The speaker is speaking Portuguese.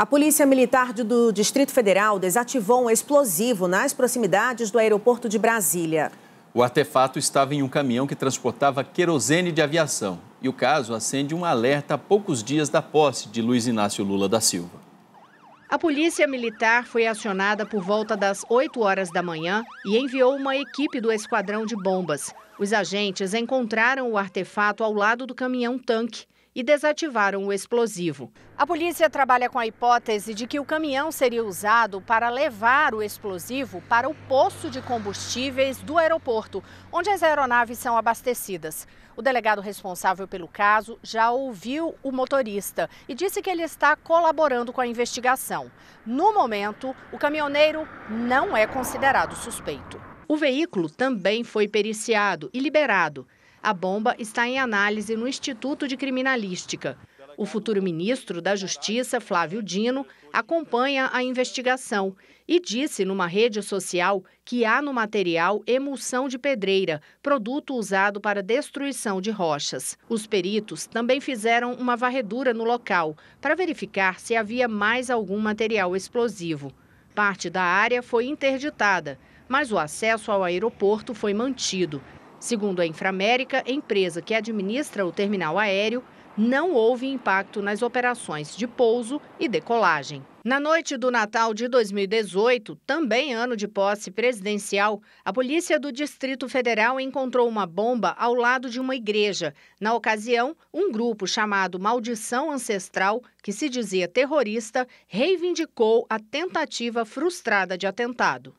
A Polícia Militar do Distrito Federal desativou um explosivo nas proximidades do aeroporto de Brasília. O artefato estava em um caminhão que transportava querosene de aviação. E o caso acende um alerta a poucos dias da posse de Luiz Inácio Lula da Silva. A polícia militar foi acionada por volta das 8 horas da manhã e enviou uma equipe do esquadrão de bombas. Os agentes encontraram o artefato ao lado do caminhão tanque e desativaram o explosivo. A polícia trabalha com a hipótese de que o caminhão seria usado para levar o explosivo para o posto de combustíveis do aeroporto, onde as aeronaves são abastecidas. O delegado responsável pelo caso já ouviu o motorista e disse que ele está colaborando com a investigação. No momento, o caminhoneiro não é considerado suspeito. O veículo também foi periciado e liberado a bomba está em análise no Instituto de Criminalística. O futuro ministro da Justiça, Flávio Dino, acompanha a investigação e disse numa rede social que há no material emulsão de pedreira, produto usado para destruição de rochas. Os peritos também fizeram uma varredura no local para verificar se havia mais algum material explosivo. Parte da área foi interditada, mas o acesso ao aeroporto foi mantido Segundo a Inframérica, empresa que administra o terminal aéreo, não houve impacto nas operações de pouso e decolagem. Na noite do Natal de 2018, também ano de posse presidencial, a polícia do Distrito Federal encontrou uma bomba ao lado de uma igreja. Na ocasião, um grupo chamado Maldição Ancestral, que se dizia terrorista, reivindicou a tentativa frustrada de atentado.